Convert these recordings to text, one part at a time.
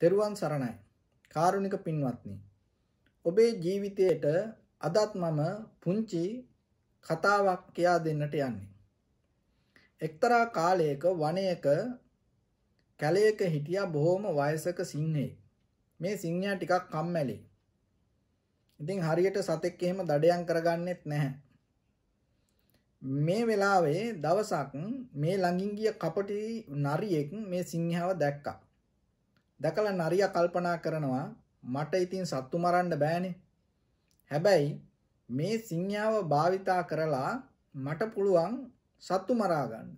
තෙරුවන් සරණයි. කාරුණික පින්වත්නි. ඔබේ ජීවිතයට අදත් මම පුංචි කතාවක් කියා දෙන්නට යන්නේ. එක්තරා කාලයක වනයක කැලයක හිටියා බොහොම වයසක සිංහයෙක්. මේ සිංහයා ටිකක් කම්මැලි. ඉතින් හරියට සතෙක් එහෙම දඩයන් කරගන්නෙත් නැහැ. මේ වෙලාවේ දවසක් මේ ළඟින් ගිය කපටි නරියෙක් මේ සිංහව දැක්කා. දැකලා නරියා කල්පනා කරනවා මට ඉතින් සත්තු මරන්න බෑනේ. හැබැයි මේ සිංහාව භාවිතා කරලා මට පුළුවන් සත්තු මරා ගන්න.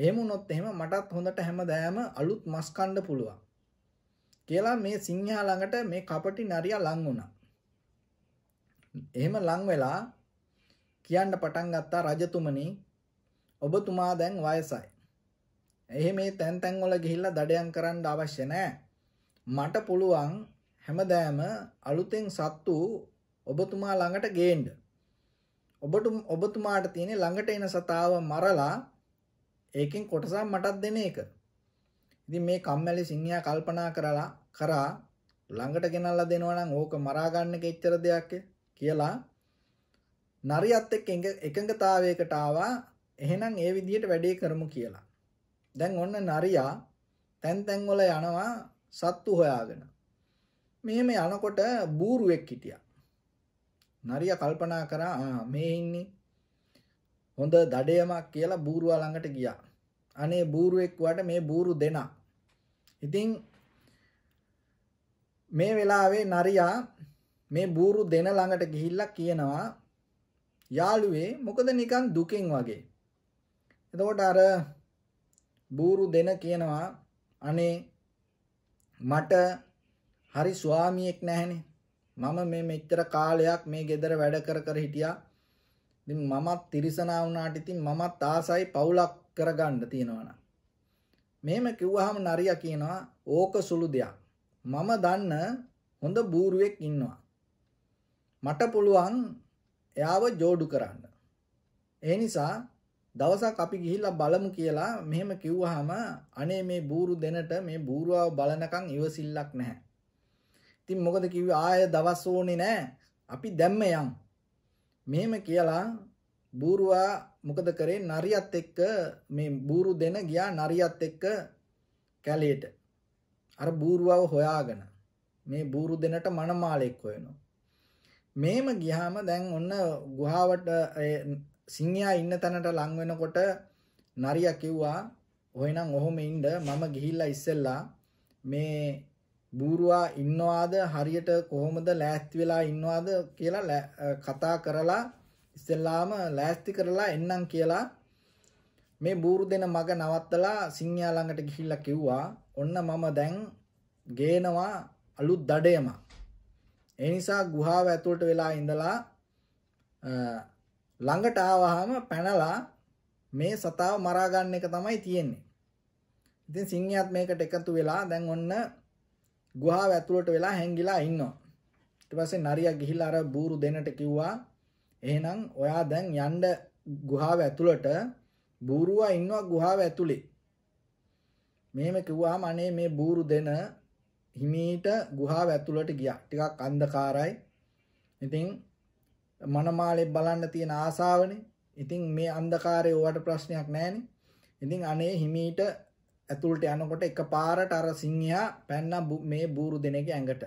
එහෙම වුණොත් එහෙම මටත් හොඳට හැමදාම අලුත් මස් කන්න පුළුවන්. කියලා මේ සිංහා ළඟට මේ කපටි නරියා ලං වුණා. එහෙම ලං වෙලා කියන්න පටන් ගත්තා රජතුමනි ඔබතුමා දැන් වයසයි. එහි මේ තැන් තැන් වල ගිහිල්ලා දඩයන් කරන්න අවශ්‍ය නැහැ. මට පුළුවන් හැමදාම අලුතෙන් සත්තු ඔබතුමා ළඟට ගේන්න. ඔබට ඔබතුමාට තියෙන ළඟට එන සතාව මරලා ඒකෙන් කොටසක් මටත් දෙන එක. ඉතින් මේ කම්මැලි සිංහයා කල්පනා කරලා කරා ළඟට ගෙනල්ලා දෙනවා නම් ඕක මරා ගන්න කෙච්චර දෙයක් කියලා නරියත් එක්ක එකඟතාවයකට ආවා එහෙනම් ඒ විදිහට වැඩේ කරමු කියලා. දැන් ඔන්න නරියා තැන් තැන් වල යනවා සත්තු හොයාගෙන. මෙහෙම යනකොට බූරුවෙක් හිටියා. නරියා කල්පනා කරා මේ ඉන්නේ හොඳ දඩයමක් කියලා බූරුවා ළඟට ගියා. අනේ බූරුවෙක් වට මේ බූරු දෙනා. ඉතින් මේ වෙලාවේ නරියා මේ බූරු දෙන ළඟට ගිහිල්ලා කියනවා යාළුවේ මොකද නිකන් දුකෙන් වගේ. එතකොට අර බూరు දෙන කියනවා අනේ මට හරි ස්වාමියෙක් නැහැනේ. මම මේ මෙච්චර කාලයක් මේ ගෙදර වැඩ කර කර හිටියා. ඉතින් මමත් තිරිසනා වුණාට ඉතින් මමත් ආසයි පවුලක් කරගන්න තියෙනවා මේම කිව්වහම නරියා කියනවා ඕක සුළු දෙයක්. මම දන්න හොඳ බූරුවෙක් ඉන්නවා. මට පුළුවන් එයාව ජෝඩු කරන්න. ඒ නිසා දවසක් අපි ගිහිල්ලා බලමු කියලා මෙහෙම කිව්වහම අනේ මේ බూరు දෙනට මේ බూరుව බලනකම් ඉවසිල්ලක් නැහැ. ඉතින් මොකද කිව්වේ ආය දවස් ඕනේ නැහැ. අපි දැම්ම යම්. මෙහෙම කියලා බూరుව මොකද කරේ නරියත් එක්ක මේ බూరు දෙන ගියා නරියත් එක්ක කැලේට. අර බూరుවව හොයාගෙන මේ බూరు දෙනට මනමාලෙක් හොයනවා. මෙහෙම ගියාම දැන් ඔන්න ගුහාවට සිංහයා ඉන්න තැනට ලං වෙනකොට නරියා කිව්වා ඔයනම් ඔහොම ඉන්න මම ගිහිල්ලා ඉස්සෙල්ලා මේ බූරුවා ඉන්නවාද හරියට කොහොමද ලෑස්ති වෙලා ඉන්නවාද කියලා කතා කරලා ඉස්සෙල්ලාම ලෑස්ති කරලා එන්නම් කියලා මේ බූරු දෙන මග නවත්තලා සිංහයා ළඟට ගිහිල්ලා කිව්වා ඔන්න මම දැන් ගේනවා අලුත් දඩයම ඒ නිසා ගුහාව ඇතුළට වෙලා ඉඳලා ළඟට ආවහම පැනලා මේ සතාව මරා ගන්න එක තමයි තියෙන්නේ. ඉතින් සිංහයාත් මේකට එකතු වෙලා දැන් ඔන්න ගුහාව ඇතුළට වෙලා හැංගිලා ඉන්නවා. ඊට පස්සේ නරියා ගිහිල්ලා අර බూరు දෙන්නට කිව්වා එහෙනම් ඔයා දැන් යන්න ගුහාව ඇතුළට බూరుවා ඉන්නවා ගුහාව ඇතුලේ. මෙහෙම කිව්වාම අනේ මේ බూరు දෙන හිමීට ගුහාව ඇතුළට ගියා. ටිකක් අන්ධකාරයි. ඉතින් මනමාලෙක් බලන්න තියෙන ආසාාවනේ ඉතින් මේ අන්දකාරය ඕවට ප්‍රශ්නයක් නෑන ඉතින් අනේ හිමීට ඇතුළට යනකොට එක පාරට අර සිංහයා පැන්න මේ බූරු දෙනෙක ඇඟට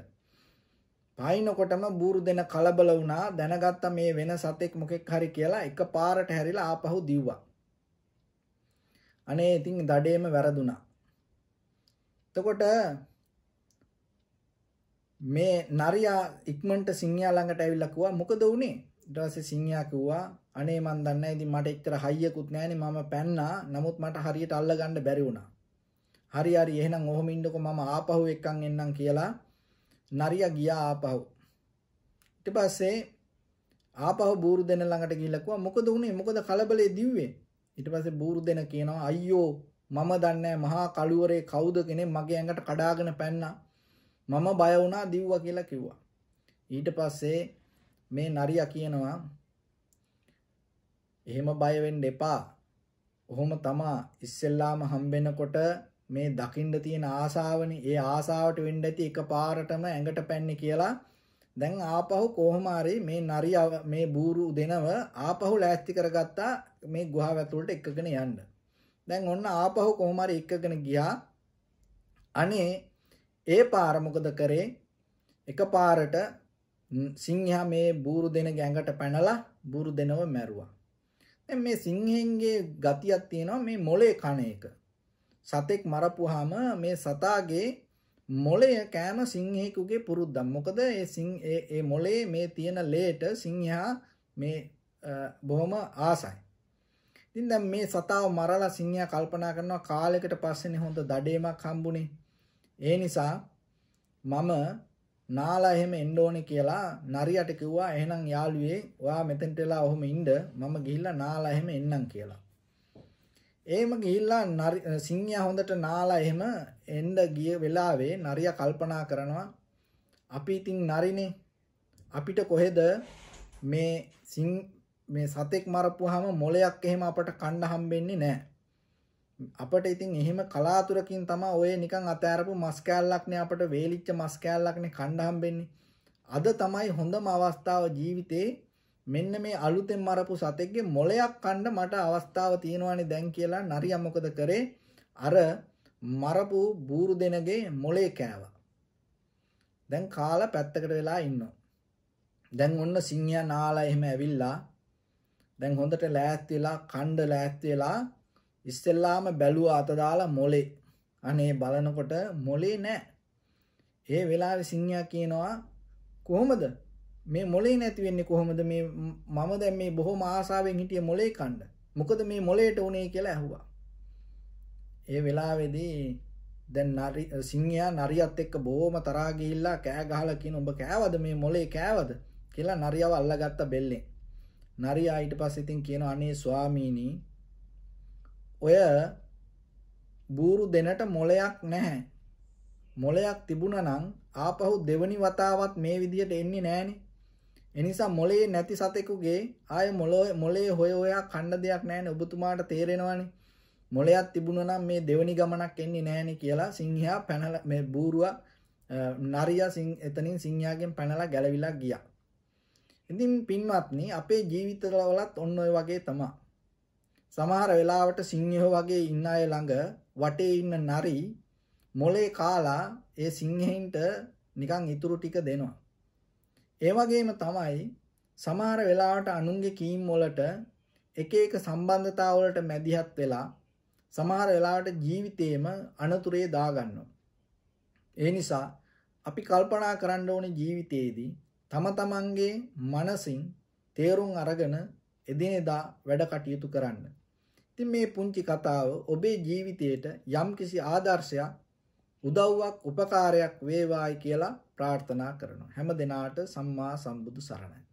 පයිනකොටම බූරු දෙන කලබල වුණා දැනගත්ත මේ වෙන සතෙක් මොකෙක් හරි කියලා එක පාරට හැරිලා ආපහු දිව්වා අනේ ඉතින් දඩේම වැරදුනා එතකොට මේ නරයා ඉක්මට සිංහයා ළඟට ඇවිල්ලකුවා මොකද වුණේ ඩස සිංහයා කිව්වා අනේ මන් දන්න ඉති මට එක්තර හයියකුත් නෑන මම පැන්නා නමුත් මට හරියට අල්ල ගන්න බැරිවුණා හරි හරි එහෙනම් ඔහොම ඉන්නකො මම ආපහු එක්කන් එන්නම් කියලා නරියා ගියා ආපහු ඊට පස්සේ ආපහු බూరు දෙන ළඟට ගිහිල්ලා කිව්වා මොකද උනේ මොකද කලබලේ දිව්වේ ඊට පස්සේ බూరు දෙන කියනවා අයියෝ මම දන්නේ මහා කළුවරේ කවුද කෙනෙක් මගේ ඇඟට කඩාගෙන පැන්නා මම බය වුණා දිව්වා කියලා කිව්වා. ඊට පස්සේ මේ නරියා කියනවා එහෙම බය වෙන්න එපා. ඔහොම තමා ඉස්සෙල්ලාම හම්බෙනකොට මේ දකින්න තියෙන ආසාවනේ ඒ ආසාවට වෙන්න ඇති එකපාරටම ඇඟට පැන්නේ කියලා දැන් ආපහු කොහොම හරි මේ නරියා මේ බూరు දෙනව ආපහු ලෑස්ති කරගත්තා මේ ගුහා වැතුලට එකගෙන යන්න. දැන් ඔන්න ආපහු කොහොම හරි එකගෙන ගියා. අනේ ඒ පාර මොකද කරේ එක පාරට සිංහයා මේ බූරු දෙන ගැඟට පැනලා බුරු දෙනව මැරුවා. දැන් මේ සිංහෙන්ගේ ගතියක් තියෙනවා මේ මොලේ කණ එක. සතෙක් මරපුවාම මේ සතාගේ මොලය කෑම සිංහෙකුගේ පුරුද්දක්. මොකද ඒ සිං ඒ මොලේ මේ තියෙන ලේට සිංහයා මේ බොහොම ආසයි. ඉතින් දැන් මේ සතාව මරලා සිංහයා කල්පනා කරනවා කාලයකට පස්සේනේ හොඳ දඩේමක් හම්බුනේ. ඒ නිසා මම නාලා එහෙම එන්න ඕනේ කියලා නරියට කිව්වා එහෙනම් යාළුවේ ඔයා මෙතෙන්ට එලා ඔහොම ඉන්න මම ගිහිල්ලා නාලා එහෙම එන්නම් කියලා. එහෙම ගිහිල්ලා සිංහයා හොඳට නාලා එහෙම එන්න ගිය වෙලාවේ නරියා කල්පනා කරනවා අපි ඉතින් නරිනේ අපිට කොහෙද මේ සිං මේ සතෙක් මරපුවාම මොලයක් එහෙම අපට කන්න හම්බෙන්නේ නැහැ. අපට ඉතින් එහෙම කලාතුරකින් තමා ඔය නිකන් අතෑරපු මස්කෑල්ලක්නේ අපට වේලිච්ච මස්කෑල්ලක්නේ කණ්ඩාම්බෙන්නේ අද තමයි හොඳම අවස්ථාව ජීවිතේ මෙන්න මේ අලුතෙන් මරපු සතෙක්ගේ මොලයක් කණ්ඩ මට අවස්ථාව තියෙනවානේ දැන් කියලා නරියා මොකද කරේ අර මරපු බూరు දෙනගේ මොලේ කෑවා දැන් කාලා පැත්තකට වෙලා ඉන්නවා දැන් ඔන්න සිංහයා නාලා එහෙම ඇවිල්ලා දැන් හොඳට ලෑස්ති වෙලා කණ්ඩ ලෑස්ති වෙලා ඉස්සෙල්ලාම බැලුවා අත දාලා මොලේ අනේ බලනකොට මොලේ නෑ ඒ වෙලාවෙ සිංහයා කියනවා කොහොමද මේ මොලේ නැති වෙන්නේ කොහොමද මේ මම දැන් මේ බොහොම ආසාවෙන් හිටිය මොලේ කණ්ඩ මොකද මේ මොලේට උනේ කියලා ඇහුවා ඒ වෙලාවේදී දැන් සිංහයා නරියත් එක්ක බොහොම තරහා ගිහිල්ලා කෑ ගහලා කියන ඔබ කෑවද මේ මොලේ කෑවද කියලා නරියව අල්ලගත්ත බෙල්ලෙන් නරියා ඊට පස්සේ ඉතින් කියන අනේ ස්වාමීනි ඔය බూరు දෙනට මොලයක් නැහැ. මොලයක් තිබුණනම් ආපහු දෙවනි වතාවත් මේ විදියට එන්නේ නැහනේ. එනිසා මොලේ නැති සතෙකුගේ ආය මොලේ හොය හොයා කන්න දෙයක් නැහැනේ. ඔබතුමාට තේරෙනවනේ. මොලයක් තිබුණනම් මේ දෙවනි ගමනක් එන්නේ නැහනේ කියලා සිංහයා පැනලා මේ බూరుවා නරියා එතනින් සිංහයාගෙන් පැනලා ගැලවිලා ගියා. ඉතින් පින්වත්නි අපේ ජීවිතවලත් ඔන්න ඔය වගේ තමයි. සමහර වෙලාවට සිංහයෝ වගේ ඉන්න අය ළඟ වටේ ඉන්න නරි මොලේ කාලා ඒ සිංහයින්ට නිකන් ඉතුරු ටික දෙනවා. ඒ වගේම තමයි සමහර වෙලාවට අනුන්ගේ කීම් වලට එක එක සම්බන්ධතා වලට මැදිහත් වෙලා සමහර වෙලාවට ජීවිතේම අනතුරේ දාගන්නවා. ඒ නිසා අපි කල්පනා කරන්න ඕනේ ජීවිතයේදී තම තමන්ගේ මනසින් තේරුම් අරගෙන එදිනෙදා වැඩ කටයුතු කරන්න. ඉතින් මේ පුංචි කතාව ඔබේ ජීවිතයට යම්කිසි ආදර්ශයක් උදව්වක් උපකාරයක් වේවායි කියලා ප්‍රාර්ථනා කරනවා. හැම දිනාට සම්මා සම්බුදු සරණයි.